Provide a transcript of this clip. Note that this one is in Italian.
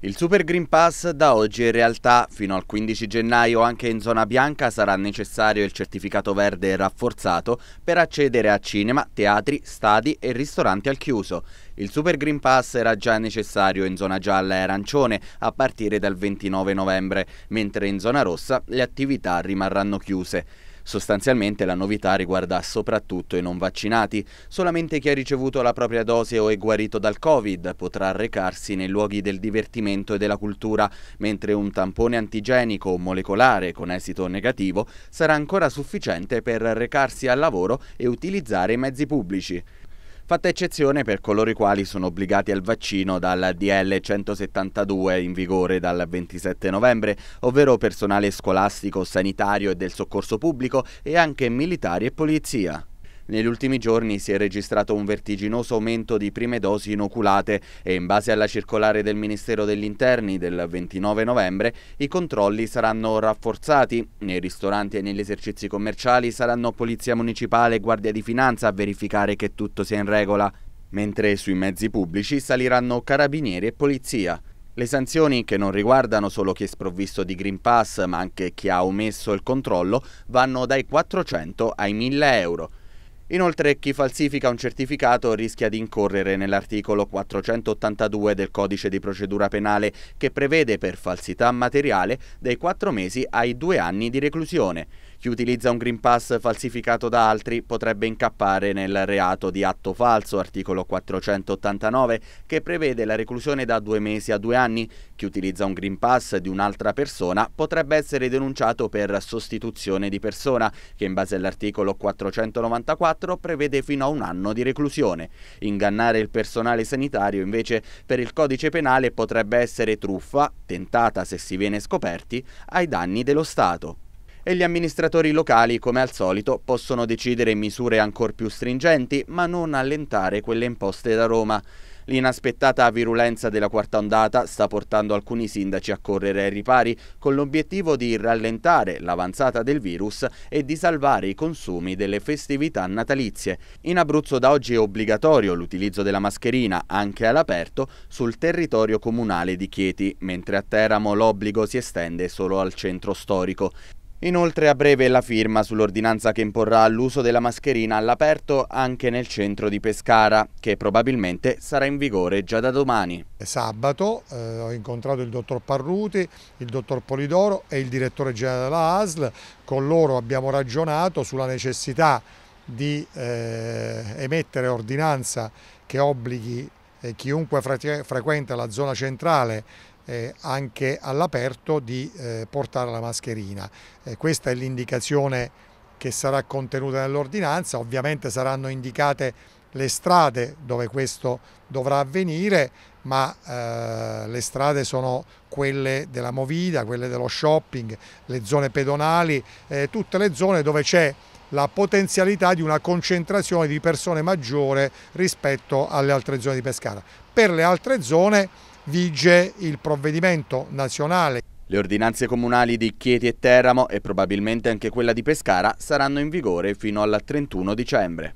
Il Super Green Pass da oggi in realtà fino al 15 gennaio anche in zona bianca sarà necessario il certificato verde rafforzato per accedere a cinema, teatri, stadi e ristoranti al chiuso. Il Super Green Pass era già necessario in zona gialla e arancione a partire dal 29 novembre, mentre in zona rossa le attività rimarranno chiuse. Sostanzialmente la novità riguarda soprattutto i non vaccinati. Solamente chi ha ricevuto la propria dose o è guarito dal Covid potrà recarsi nei luoghi del divertimento e della cultura, mentre un tampone antigenico o molecolare con esito negativo sarà ancora sufficiente per recarsi al lavoro e utilizzare i mezzi pubblici fatta eccezione per coloro i quali sono obbligati al vaccino dal DL 172 in vigore dal 27 novembre, ovvero personale scolastico, sanitario e del soccorso pubblico e anche militari e polizia. Negli ultimi giorni si è registrato un vertiginoso aumento di prime dosi inoculate e in base alla circolare del Ministero degli Interni del 29 novembre i controlli saranno rafforzati. Nei ristoranti e negli esercizi commerciali saranno Polizia Municipale e Guardia di Finanza a verificare che tutto sia in regola, mentre sui mezzi pubblici saliranno carabinieri e polizia. Le sanzioni, che non riguardano solo chi è sprovvisto di Green Pass ma anche chi ha omesso il controllo, vanno dai 400 ai 1000 euro. Inoltre chi falsifica un certificato rischia di incorrere nell'articolo 482 del codice di procedura penale che prevede per falsità materiale dai 4 mesi ai 2 anni di reclusione. Chi utilizza un Green Pass falsificato da altri potrebbe incappare nel reato di atto falso, articolo 489, che prevede la reclusione da due mesi a due anni. Chi utilizza un Green Pass di un'altra persona potrebbe essere denunciato per sostituzione di persona, che in base all'articolo 494 prevede fino a un anno di reclusione. Ingannare il personale sanitario invece per il codice penale potrebbe essere truffa, tentata se si viene scoperti, ai danni dello Stato e gli amministratori locali, come al solito, possono decidere misure ancor più stringenti, ma non allentare quelle imposte da Roma. L'inaspettata virulenza della quarta ondata sta portando alcuni sindaci a correre ai ripari con l'obiettivo di rallentare l'avanzata del virus e di salvare i consumi delle festività natalizie. In Abruzzo da oggi è obbligatorio l'utilizzo della mascherina anche all'aperto sul territorio comunale di Chieti, mentre a Teramo l'obbligo si estende solo al centro storico. Inoltre a breve la firma sull'ordinanza che imporrà l'uso della mascherina all'aperto anche nel centro di Pescara, che probabilmente sarà in vigore già da domani. Sabato eh, ho incontrato il dottor Parruti, il dottor Polidoro e il direttore generale della ASL, con loro abbiamo ragionato sulla necessità di eh, emettere ordinanza che obblighi eh, chiunque frequenta la zona centrale eh, anche all'aperto di eh, portare la mascherina. Eh, questa è l'indicazione che sarà contenuta nell'ordinanza, ovviamente saranno indicate le strade dove questo dovrà avvenire, ma eh, le strade sono quelle della movida, quelle dello shopping, le zone pedonali, eh, tutte le zone dove c'è la potenzialità di una concentrazione di persone maggiore rispetto alle altre zone di Pescara. Per le altre zone vige il provvedimento nazionale. Le ordinanze comunali di Chieti e Teramo e probabilmente anche quella di Pescara saranno in vigore fino al 31 dicembre.